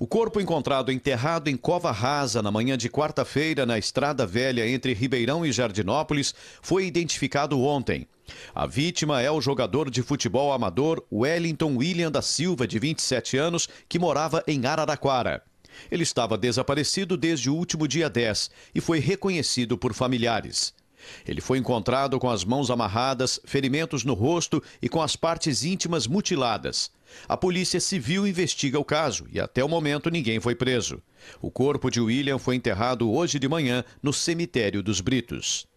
O corpo encontrado enterrado em cova rasa na manhã de quarta-feira na Estrada Velha entre Ribeirão e Jardinópolis foi identificado ontem. A vítima é o jogador de futebol amador Wellington William da Silva, de 27 anos, que morava em Araraquara. Ele estava desaparecido desde o último dia 10 e foi reconhecido por familiares. Ele foi encontrado com as mãos amarradas, ferimentos no rosto e com as partes íntimas mutiladas. A Polícia Civil investiga o caso e até o momento ninguém foi preso. O corpo de William foi enterrado hoje de manhã no cemitério dos Britos.